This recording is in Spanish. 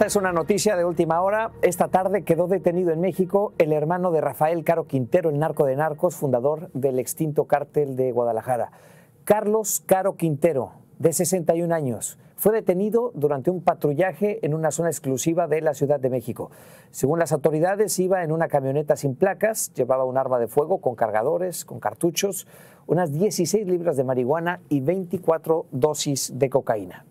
Esta es una noticia de última hora. Esta tarde quedó detenido en México el hermano de Rafael Caro Quintero, el narco de narcos, fundador del extinto cártel de Guadalajara. Carlos Caro Quintero, de 61 años, fue detenido durante un patrullaje en una zona exclusiva de la Ciudad de México. Según las autoridades, iba en una camioneta sin placas, llevaba un arma de fuego con cargadores, con cartuchos, unas 16 libras de marihuana y 24 dosis de cocaína.